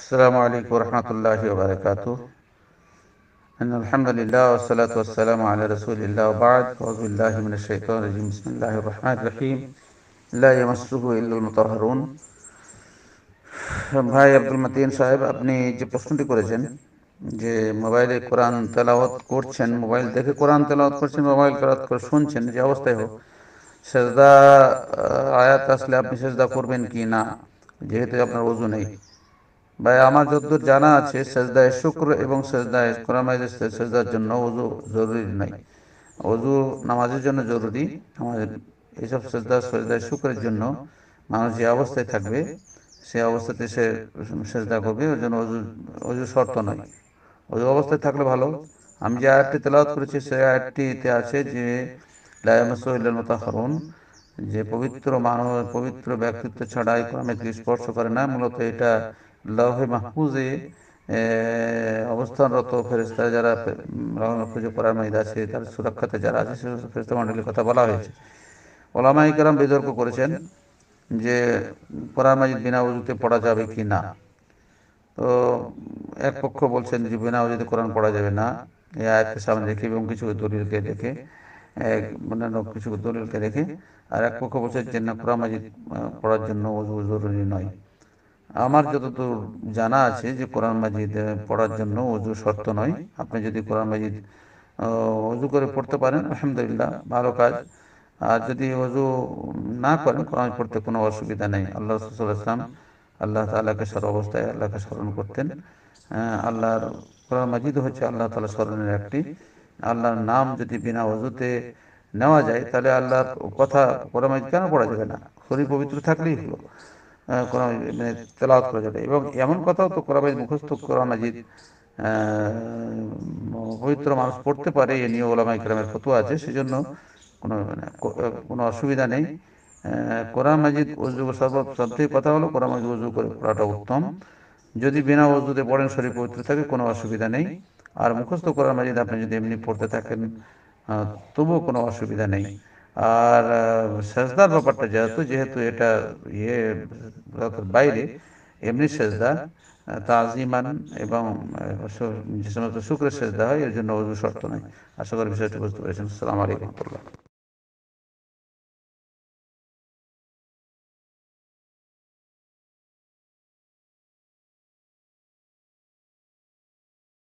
السلام عليكم ورحمة الله وبركاته إن الحمد لله والصلاة والسلام على رسول الله وبعد أعوذ بالله من الشيطان الرجيم بسم الله الرحمن الرحيم لا يمسه إلا المطهرون ভাই আব্দুল মতিন সাহেব আপনি যে প্রশ্নটি করেছেন যে মোবাইলে কোরআন তেলাওয়াত করছেন মোবাইল দেখে কোরআন তেলাওয়াত করছেন মোবাইল তেলাওয়াত করে শুনছেন যে অবস্থায় হোক সেজদা আয়াত আসলে আপনি সেজদা করবেন কি না যেহেতু আপনার ওজু নেই ভাই আমার যতদূর জানা আছে সেজদায় শুক্র এবং সেজদায় কোরআমাইজের সেজদার জন্য অজু জরুরি নাই অজু নামাজের জন্য জরুরি আমাদের এইসব সেজদা সেজদায় শুক্রের জন্য মানুষ যে অবস্থায় থাকবে সে অবস্থাতে সে সেজদা করবে ওই জন্য অজু অজু শর্ত নয় অজু অবস্থায় থাকলে ভালো আমি যে আয়াতটি তেলাওয়াত করেছি সেই আয়াতটিতে আছে যে মতা মতাহরুন যে পবিত্র মানব পবিত্র ব্যক্তিত্ব ছাড়া এই স্পর্শ করে না মূলত এটা লহে মাহফুজে অবস্থানরত ফেরেস্তা যারা লহে মাহফুজে পড়ার মহিলা আছে তার সুরক্ষাতে যারা আছে ফেরেস্তা মন্ডলীর কথা বলা হয়েছে ওলামাই কেরাম বিতর্ক করেছেন যে পড়ার মাজিদ বিনা উজুতে পড়া যাবে কি না তো এক পক্ষ বলছেন যে বিনা উজুতে কোরআন পড়া যাবে না এ আয়াতকে সামনে রেখে এবং কিছু দলিলকে দেখে অন্যান্য মানে কিছু দলিলকে রেখে আর এক পক্ষ বলছেন যে না কোরআন মাজিদ পড়ার জন্য জরুরি নয় আমার যতদূর জানা আছে যে কোরআন মাজিদ পড়ার জন্য অজু শর্ত নয় আপনি যদি কোরআন মাজিদ অজু করে পড়তে পারেন আলহামদুলিল্লাহ ভালো কাজ আর যদি অজু না করেন কোরআন পড়তে কোনো অসুবিধা নেই আল্লাহ রসুল ইসলাম আল্লাহ তালাকে সর অবস্থায় আল্লাহকে স্মরণ করতেন আল্লাহর কোরআন মাজিদ হচ্ছে আল্লাহ তালা স্মরণের একটি আল্লাহর নাম যদি বিনা অজুতে নেওয়া যায় তাহলে আল্লাহর কথা কোরআন মাজিদ কেন পড়া যাবে না শরীর পবিত্র থাকলেই হলো কোরআন মানে তেলাওয়াত করা যাবে এবং এমন কথাও তো কোরআন মুখস্থ কোরআন আজিদ পবিত্র মানুষ পড়তে পারে এ নিয়ে ওলামাই গ্রামের ফতুয়া আছে সেই জন্য কোনো মানে কোনো অসুবিধা নেই কোরআন মাজিদ উজু সবথেকে কথা হলো কোরআন মাজিদ উজু করে পড়াটা উত্তম যদি বিনা উজুতে পড়েন শরীর পবিত্র থাকে কোনো অসুবিধা নেই আর মুখস্থ কোরআন মাজিদ আপনি যদি এমনি পড়তে থাকেন তবুও কোনো অসুবিধা নেই আর সাজদার ব্যাপারটা যেহেতু যেহেতু এটা ইয়ে বাইরে এমনি সেজদা তাজিমান এবং যে সমস্ত শুক্রের সেজদা হয় এর জন্য অজু শর্ত নয় আশা করি বিষয়টি বুঝতে পেরেছেন সালাম আলাইকুম